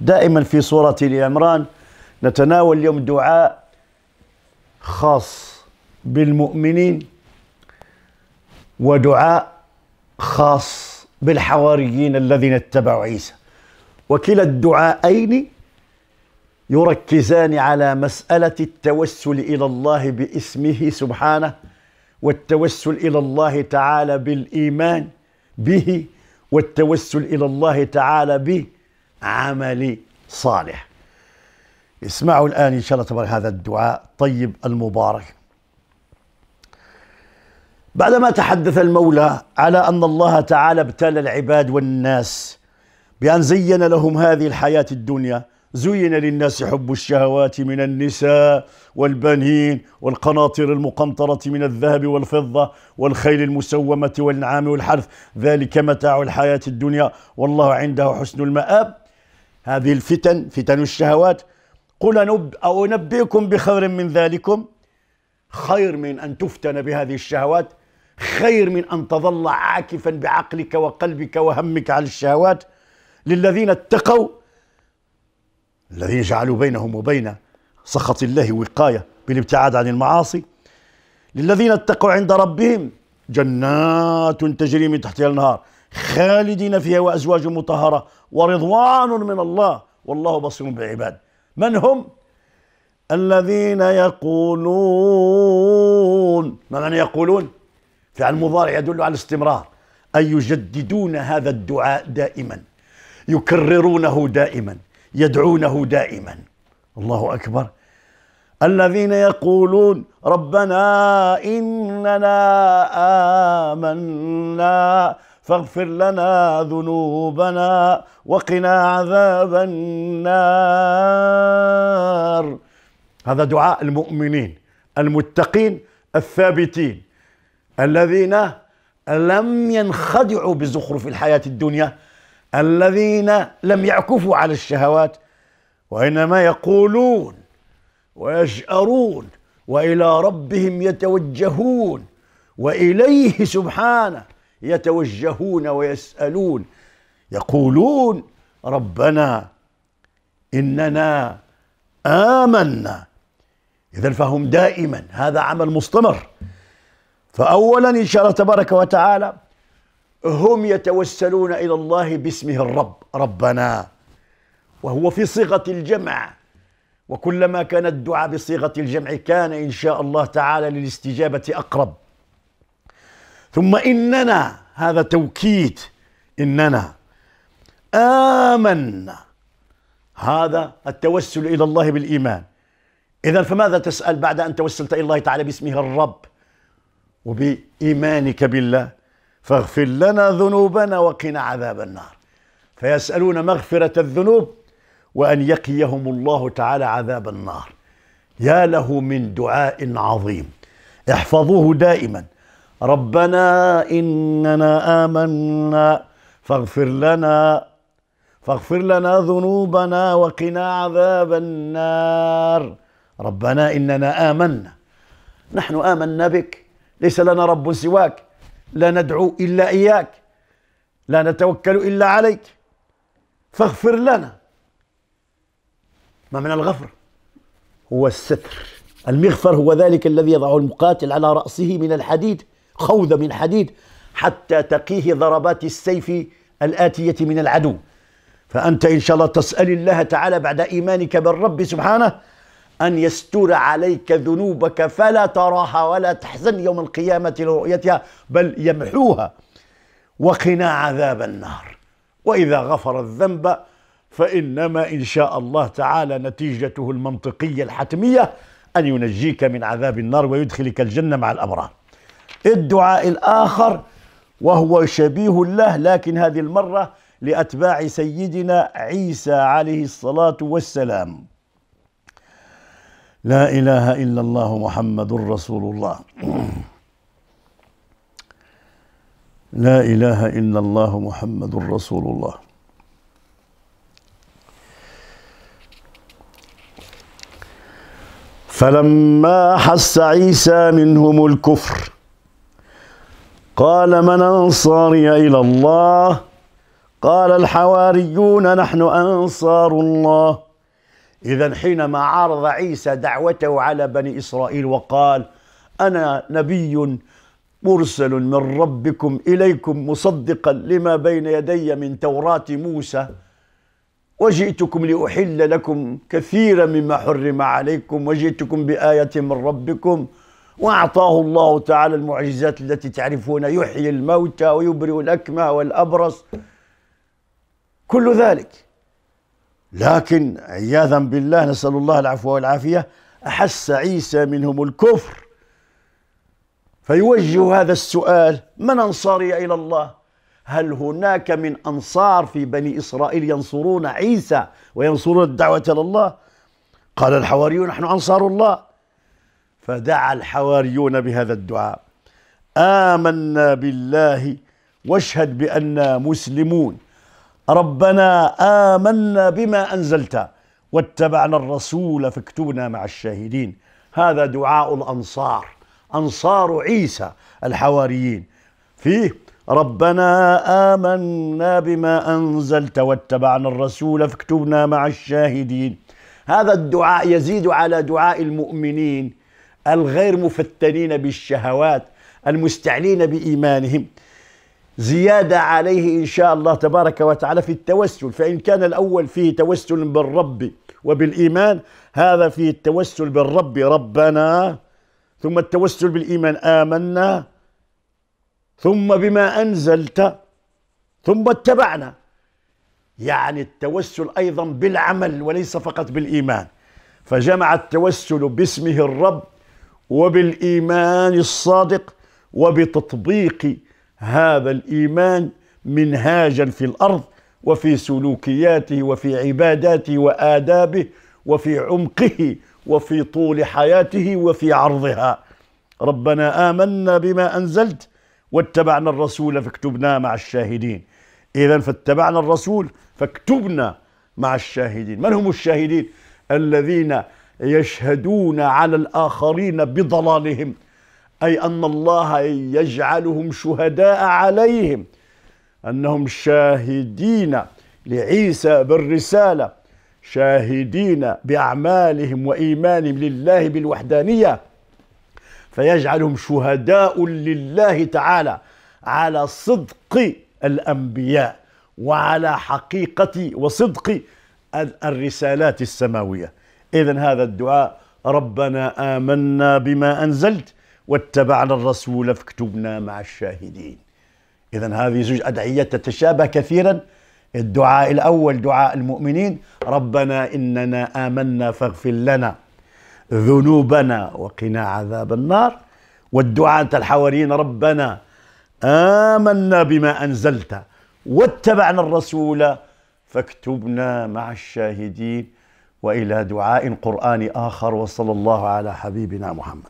دائما في صورة لعمران نتناول اليوم دعاء خاص بالمؤمنين ودعاء خاص بالحواريين الذين اتبعوا عيسى وكلا الدعاءين يركزان على مسألة التوسل إلى الله باسمه سبحانه والتوسل إلى الله تعالى بالإيمان به والتوسل إلى الله تعالى به عمل صالح اسمعوا الآن إن شاء الله تبارك هذا الدعاء الطيب المبارك بعدما تحدث المولى على أن الله تعالى ابتلى العباد والناس بأن زين لهم هذه الحياة الدنيا زين للناس حب الشهوات من النساء والبنين والقناطر المقنطرة من الذهب والفضة والخيل المسومة والنعام والحرث ذلك متاع الحياة الدنيا والله عنده حسن المآب هذه الفتن فتن الشهوات قل أو أنبئكم بخير من ذلكم خير من أن تفتن بهذه الشهوات خير من أن تظل عاكفا بعقلك وقلبك وهمك على الشهوات للذين اتقوا الذين جعلوا بينهم وبين سخط الله وقاية بالابتعاد عن المعاصي للذين اتقوا عند ربهم جنات تجري من تحتها النهار خالدين فيها وأزواج مطهرة ورضوان من الله والله بصير بالعباد من هم الذين يقولون ما معنى يقولون فعل مضارع يدل على الاستمرار أي يجددون هذا الدعاء دائما يكررونه دائما يدعونه دائما الله أكبر الذين يقولون ربنا إننا آمنا فاغفر لنا ذنوبنا وقنا عذاب النار هذا دعاء المؤمنين المتقين الثابتين الذين لم ينخدعوا بزخرف الحياة الدنيا الذين لم يعكفوا على الشهوات وإنما يقولون ويشأرون وإلى ربهم يتوجهون وإليه سبحانه يتوجهون ويسالون يقولون ربنا اننا امنا اذا فهم دائما هذا عمل مستمر فاولا ان شاء الله تبارك وتعالى هم يتوسلون الى الله باسمه الرب ربنا وهو في صيغه الجمع وكلما كان الدعاء بصيغه الجمع كان ان شاء الله تعالى للاستجابه اقرب ثم إننا هذا توكيد إننا آمنا هذا التوسل إلى الله بالإيمان إذا فماذا تسأل بعد أن توسلت إلى الله تعالى باسمه الرب وبإيمانك بالله فاغفر لنا ذنوبنا وقنا عذاب النار فيسألون مغفرة الذنوب وأن يقيهم الله تعالى عذاب النار يا له من دعاء عظيم احفظوه دائما ربنا إننا آمنا فاغفر لنا فاغفر لنا ذنوبنا وقنا عذاب النار ربنا إننا آمنا نحن آمنا بك ليس لنا رب سواك لا ندعو إلا إياك لا نتوكل إلا عليك فاغفر لنا ما من الغفر هو الستر المغفر هو ذلك الذي يضعه المقاتل على رأسه من الحديد خوذة من حديد حتى تقيه ضربات السيف الآتية من العدو فأنت إن شاء الله تسأل الله تعالى بعد إيمانك بالرب سبحانه أن يستر عليك ذنوبك فلا تراها ولا تحزن يوم القيامة لرؤيتها بل يمحوها وقنا عذاب النار وإذا غفر الذنب فإنما إن شاء الله تعالى نتيجته المنطقية الحتمية أن ينجيك من عذاب النار ويدخلك الجنة مع الأبرار الدعاء الآخر وهو شبيه له لكن هذه المرة لأتباع سيدنا عيسى عليه الصلاة والسلام لا إله إلا الله محمد رسول الله لا إله إلا الله محمد رسول الله فلما حس عيسى منهم الكفر قال من أنصاري إلى الله قال الحواريون نحن أنصار الله إذا حينما عارض عيسى دعوته على بني إسرائيل وقال أنا نبي مرسل من ربكم إليكم مصدقا لما بين يدي من توراة موسى وجئتكم لأحل لكم كثيرا مما حرم عليكم وجئتكم بآية من ربكم واعطاه الله تعالى المعجزات التي تعرفون يحيي الموتى ويبرئ الاكمه والابرص كل ذلك لكن عياذا بالله نسال الله العفو والعافيه احس عيسى منهم الكفر فيوجه هذا السؤال من انصاري الى الله هل هناك من انصار في بني اسرائيل ينصرون عيسى وينصرون الدعوه الى الله قال الحواريون نحن انصار الله فدعا الحواريون بهذا الدعاء آمنا بالله واشهد بأننا مسلمون ربنا آمنا بما أنزلت واتبعنا الرسول فاكتبنا مع الشاهدين هذا دعاء الأنصار أنصار عيسى الحواريين فيه ربنا آمنا بما أنزلت واتبعنا الرسول فاكتبنا مع الشاهدين هذا الدعاء يزيد على دعاء المؤمنين الغير مفتنين بالشهوات المستعلين بإيمانهم زيادة عليه إن شاء الله تبارك وتعالى في التوسل فإن كان الأول فيه توسل بالرب وبالإيمان هذا فيه التوسل بالرب ربنا ثم التوسل بالإيمان آمنا ثم بما أنزلت ثم اتبعنا يعني التوسل أيضا بالعمل وليس فقط بالإيمان فجمع التوسل باسمه الرب وبالايمان الصادق وبتطبيق هذا الايمان منهاجا في الارض وفي سلوكياته وفي عباداته وادابه وفي عمقه وفي طول حياته وفي عرضها ربنا امنا بما انزلت واتبعنا الرسول فاكتبنا مع الشاهدين اذا فاتبعنا الرسول فاكتبنا مع الشاهدين من هم الشاهدين الذين يشهدون على الآخرين بضلالهم أي أن الله يجعلهم شهداء عليهم أنهم شاهدين لعيسى بالرسالة شاهدين بأعمالهم وإيمانهم لله بالوحدانية فيجعلهم شهداء لله تعالى على صدق الأنبياء وعلى حقيقة وصدق الرسالات السماوية إذا هذا الدعاء ربنا آمنا بما أنزلت واتبعنا الرسول فاكتبنا مع الشاهدين إذا هذه زوج أدعية تتشابه كثيرا الدعاء الأول دعاء المؤمنين ربنا إننا آمنا فاغفر لنا ذنوبنا وقنا عذاب النار والدعاء الحواريين ربنا آمنا بما أنزلت واتبعنا الرسول فاكتبنا مع الشاهدين والى دعاء قراني اخر وصلى الله على حبيبنا محمد